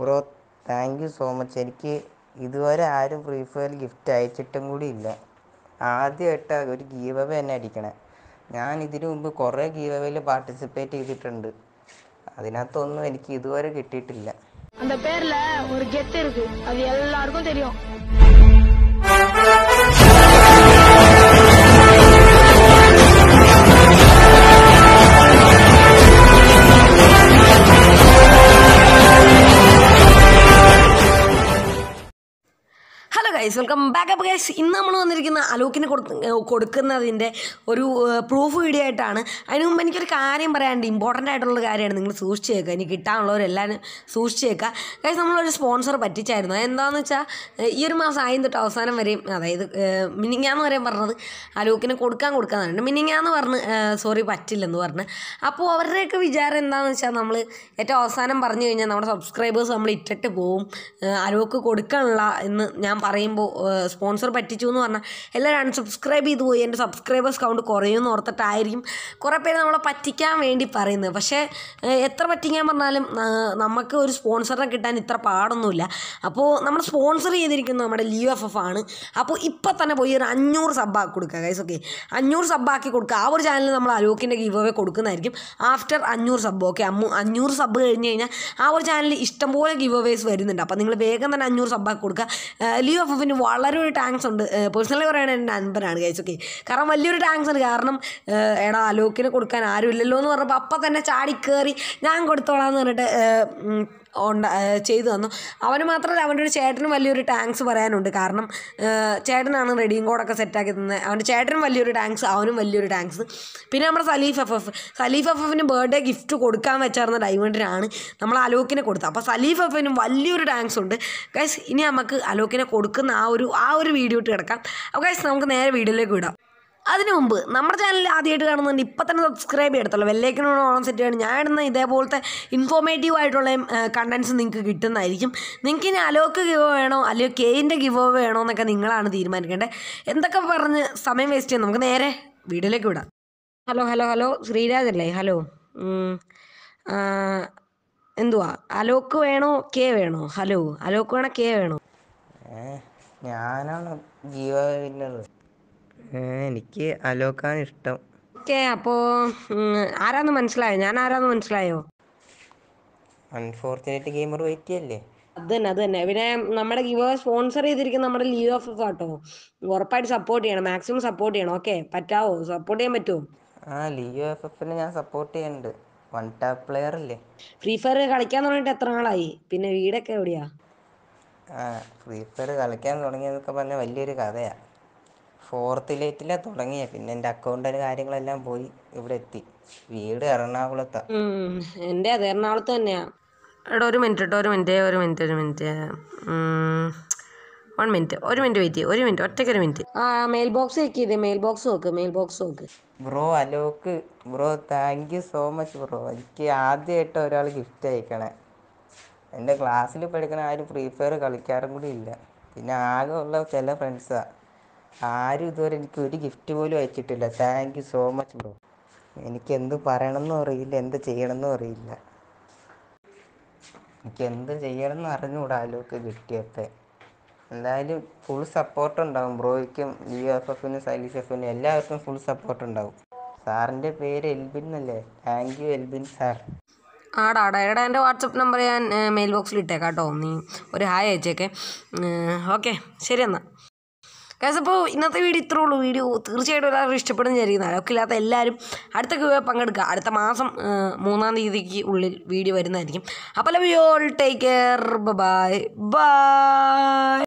bro thank you so much എനിക്ക് ഇതുവരെ ആരും ഫ്രീ ഫയർ ഗിഫ്റ്റ് അയച്ചിട്ടും കൂടി ഇല്ല ആദ്യമായിട്ടാണ് ഒരു ഗീവ് അവേ എന്നെ അടിക്കണേ ഞാൻ ഇതിനു മുമ്പ് കുറേ ഗീവ് പാർട്ടിസിപ്പേറ്റ് ചെയ്തിട്ടുണ്ട് അതിനകത്തൊന്നും എനിക്ക് ഇതുവരെ കിട്ടിയിട്ടില്ല அந்த பேர்ல hello guys welcome back up guys ഇന്ന് നമ്മൾ വന്നിരിക്കുന്ന അലോക്കിന് കൊടു കൊടുക്കുന്നതിൻ്റെ ഒരു പ്രൂഫ് വീഡിയോ ആയിട്ടാണ് അതിന് മുമ്പ് എനിക്കൊരു കാര്യം പറയാണ്ട് ഇമ്പോർട്ടൻ്റ് ആയിട്ടുള്ള കാര്യമാണ് നിങ്ങൾ സൂക്ഷിച്ച് വെക്കുക എനിക്ക് കിട്ടാനുള്ളവരെല്ലാവരും സൂക്ഷിച്ച് വെക്കുക ഗൈസ് നമ്മളൊരു സ്പോൺസർ പറ്റിച്ചായിരുന്നു അതെന്താണെന്ന് വെച്ചാൽ ഈ ഒരു മാസം ആയി തൊട്ട് അവസാനം വരെയും അതായത് മിനിങ്ങാന്ന് പറയാൻ പറഞ്ഞത് അലോക്കിന് കൊടുക്കാൻ കൊടുക്കാൻ തന്നെ മിനിങ്ങാന്ന് പറഞ്ഞ് സോറി പറ്റില്ലെന്ന് പറഞ്ഞ് അപ്പോൾ അവരുടെയൊക്കെ വിചാരം എന്താണെന്ന് വെച്ചാൽ നമ്മൾ ഏറ്റവും അവസാനം പറഞ്ഞു കഴിഞ്ഞാൽ നമ്മുടെ സബ്സ്ക്രൈബേഴ്സ് നമ്മൾ ഇറ്റിട്ട് പോവും അലോക്ക് കൊടുക്കാനുള്ള എന്ന് ഞാൻ പറയും പറയുമ്പോൾ സ്പോൺസർ പറ്റിച്ചു എന്ന് പറഞ്ഞാൽ എല്ലാവരും അൺസബ്സ്ക്രൈബ് ചെയ്തു പോയി എൻ്റെ സബ്സ്ക്രൈബേഴ്സ് കൗണ്ട് കുറയുമെന്ന് ഓർത്തിട്ടായിരിക്കും കുറേ പേര് നമ്മളെ പറ്റിക്കാൻ വേണ്ടി പറയുന്നത് പക്ഷേ എത്ര പറ്റിക്കാൻ പറഞ്ഞാലും നമുക്ക് ഒരു സ്പോൺസറിനെ കിട്ടാൻ ഇത്ര പാടൊന്നുമില്ല അപ്പോൾ നമ്മൾ സ്പോൺസർ ചെയ്തിരിക്കുന്നത് നമ്മുടെ ലീവ് എഫ് എഫ് ആണ് അപ്പോൾ ഇപ്പം തന്നെ പോയി ഒരു അഞ്ഞൂറ് സബ്ബാക്കി കൊടുക്കുക ഗൈസ് ഓക്കെ അഞ്ഞൂറ് സബ്ബാക്കി കൊടുക്കുക ആ ഒരു ചാനലിൽ നമ്മൾ അലോക്കിൻ്റെ ഗീവ് അവേ കൊടുക്കുന്നതായിരിക്കും ആഫ്റ്റർ അഞ്ഞൂറ് സബ്ബ് ഓക്കെ അമ്മു അഞ്ഞൂറ് സബ്ബ് കഴിഞ്ഞ് കഴിഞ്ഞാൽ ആ ഒരു ചാനലിൽ ഇഷ്ടംപോലെ ഗീവ് അവേസ് വരുന്നുണ്ട് അപ്പോൾ നിങ്ങൾ വേഗം തന്നെ അഞ്ഞൂറ് സബ്ബാക്കി കൊടുക്കുക ലീവ് എഫിന് വളരെ ഒരു ടാങ്ക്സ് ഉണ്ട് പേഴ്സണലി പറയുകയാണെങ്കിൽ എൻ്റെ അൻപനാണ് കഴിച്ച് ഓക്കെ കാരണം വലിയൊരു ടാങ്ക്സ് ഉണ്ട് കാരണം എടാ അലോക്കിന് കൊടുക്കാൻ ആരുമില്ലല്ലോ എന്ന് പറഞ്ഞപ്പോൾ അപ്പം തന്നെ ചാടി ഞാൻ കൊടുത്തോളാം എന്ന് പറഞ്ഞിട്ട് ഉണ്ട ചെയ്തു തന്നു അവന് മാത്രമല്ല അവൻ്റെ ഒരു ചേട്ടനും വലിയൊരു ടാങ്ക്സ് പറയാനുണ്ട് കാരണം ചേട്ടനാണ് റെഡിയും കോഡൊക്കെ സെറ്റാക്കി തന്നത് അവൻ്റെ ചേട്ടനും വലിയൊരു ടാങ്ക്സ് അവനും വലിയൊരു ടാങ്ക്സ് പിന്നെ നമ്മുടെ Saleef F F Saleef F എഫിന് ബർത്ത്ഡേ ഗിഫ്റ്റ് കൊടുക്കാൻ വെച്ചാർന്ന ഡയമണ്ടിനാണ് നമ്മൾ അലോക്കിനെ കൊടുത്തത് അപ്പോൾ സലീഫ് എഫിനും വലിയൊരു ടാങ്ക്സ് ഉണ്ട് ഗൈസ് ഇനി നമുക്ക് അലോക്കിനെ കൊടുക്കുന്ന ആ ഒരു ആ ഒരു വീഡിയോ ഇട്ട് കിടക്കാം അപ്പോൾ ഗൈസ് നമുക്ക് നേരെ വീഡിയോയിലേക്ക് വിടാം അതിനു മുമ്പ് നമ്മുടെ ചാനൽ ആദ്യമായിട്ട് കാണുന്നുണ്ട് ഇപ്പം തന്നെ സബ്സ്ക്രൈബ് ചെയ്യത്തുള്ളൂ വെല്ലേക്കിനോട് ഓണം സെറ്റ് ചെയ്യണം ഞാൻ ഇടുന്ന ഇതേപോലത്തെ ഇൻഫോർമേറ്റീവ് ആയിട്ടുള്ള കണ്ടൻസ് നിങ്ങൾക്ക് കിട്ടുന്നതായിരിക്കും നിങ്ങൾക്ക് ഇനി അലോക്ക് ഗിവ് വേണോ അല്ലയോ കെയിൻ്റെ ഗിവ് വേണോ എന്നൊക്കെ നിങ്ങളാണ് തീരുമാനിക്കേണ്ടത് എന്തൊക്കെ പറഞ്ഞ് സമയം വേസ്റ്റ് ചെയ്യാം നമുക്ക് നേരെ വീഡിയോയിലേക്ക് വിടാം ഹലോ ഹലോ ഹലോ ശ്രീരാജ് അല്ലേ ഹലോ എന്തുവാ അലോക്ക് വേണോ കെ വേണോ ഹലോ അലോക്ക് വേണോ കെ വേണോ ഞാനാണ് ജീവ എനിക്ക് അലോക്കാണ് ഇഷ്ടം ഓക്കെ അപ്പോ ആരാന്ന് മനസ്സിലായോ ഞാൻ ആരാന്ന് മനസ്സിലായോ അൺഫോർച്ചുനേറ്റ് ഗെയിമർ വെയിറ്റ് അല്ലേ അത് തന്നെ അത് തന്നെ പിന്നെ നമ്മുടെ ഗിവ് സ്പോൺസർ ചെയ്തിരിക്കുന്ന നമ്മുടെ ലീവ് ഓഫ് കേട്ടോ ഉറപ്പായിട്ട് സപ്പോർട്ട് ചെയ്യണം മാക്സിമം സപ്പോർട്ട് ചെയ്യണം ഓക്കെ പറ്റാവോ സപ്പോർട്ട് ചെയ്യാൻ പറ്റുമോ ആ ലീവ് ഓഫ് എഫിനെ ഞാൻ സപ്പോർട്ട് ചെയ്യുന്നുണ്ട് വൺ ടാപ്പ് പ്ലെയർ അല്ലേ ഫ്രീ ഫയർ കളിക്കാൻ തുടങ്ങിയിട്ട് എത്ര നാളായി പിന്നെ വീടൊക്കെ എവിടെയാ ആ ഫ്രീ ഫയർ കളിക്കാൻ തുടങ്ങിയതൊക്കെ പറഞ്ഞ വലിയൊരു കഥയാണ് ഫോർത്ത് എയ്ത്തിലാ തുടങ്ങിയേ പിന്നെ എൻ്റെ അക്കൗണ്ടിലെ കാര്യങ്ങളെല്ലാം പോയി ഇവിടെ എത്തി വീട് എറണാകുളത്താ എന്റെ അത് എറണാകുളത്ത് തന്നെയാ എടാ ഒരു മിനിറ്റ് കേട്ടോ ഒരു മിനിറ്റ് ഒരു മിനിറ്റ് ഒരു മിനിറ്റ് വൺ മിനിറ്റ് ഒരു മിനിറ്റ് വെയിറ്റ് ഒരു മിനിറ്റ് ഒറ്റയ്ക്ക് ഒരു മിനിറ്റ് ആ മെയിൽ ബോക്സ് ചെക്ക് ചെയ്തേ മെയിൽ ബോക്സ് നോക്ക് മെയിൽ ബോക്സ് നോക്ക് bro Alok bro thank you so much bro എനിക്ക് ആദ്യമായിട്ട് ഒരാൾ ഗിഫ്റ്റ് അയക്കണേ എൻ്റെ ക്ലാസ്സിൽ പഠിക്കണ ആരും ഫ്രീ ഫയർ കളിക്കാറും കൂടി ഇല്ല പിന്നെ ആകെ ഉള്ള ചില ഫ്രണ്ട്സാണ് ആരും ഇതുവരെ എനിക്ക് ഒരു ഗിഫ്റ്റ് പോലും അയച്ചിട്ടില്ല thank you so much bro എനിക്ക് എന്ത് പറയണമെന്നും അറിയില്ല എന്ത് ചെയ്യണമെന്നും അറിയില്ല എനിക്ക് എന്ത് ചെയ്യണമെന്ന് അറിഞ്ഞുകൂടാ ആലോക്ക് കിട്ടിയത്തെ എന്തായാലും ഫുൾ സപ്പോർട്ട് ഉണ്ടാവും ബ്രോയ്ക്കും ലിയോ എഫ് എഫിനും സൈലിസ് എഫിനും എല്ലാവർക്കും ഫുൾ സപ്പോർട്ട് ഉണ്ടാവും സാറിൻ്റെ പേര് എൽബിൻ എന്നല്ലേ താങ്ക് യു എൽബിൻ സാർ ആടാ ആടാ എടാ എൻ്റെ വാട്സപ്പ് നമ്പർ ഞാൻ മെയിൽ ബോക്സിൽ ഇട്ടേക്കാം കേട്ടോ നീ ഒരു ഹായ് അയച്ചേക്കെ ഓക്കെ ശരി എന്നാൽ കാസ് അപ്പോൾ ഇന്നത്തെ വീഡിയോ ഇത്രേ ഉള്ളൂ വീഡിയോ തീർച്ചയായിട്ടും എല്ലാവരും ഇഷ്ടപ്പെടുന്ന ഒക്കെ ഇല്ലാത്ത എല്ലാവരും അടുത്ത ക്യൂവിൽ പങ്കെടുക്കുക അടുത്ത മാസം മൂന്നാം തീയതിക്ക് ഉള്ളിൽ വീഡിയോ വരുന്നതായിരിക്കും അപ്പോൾ love you all take care bye by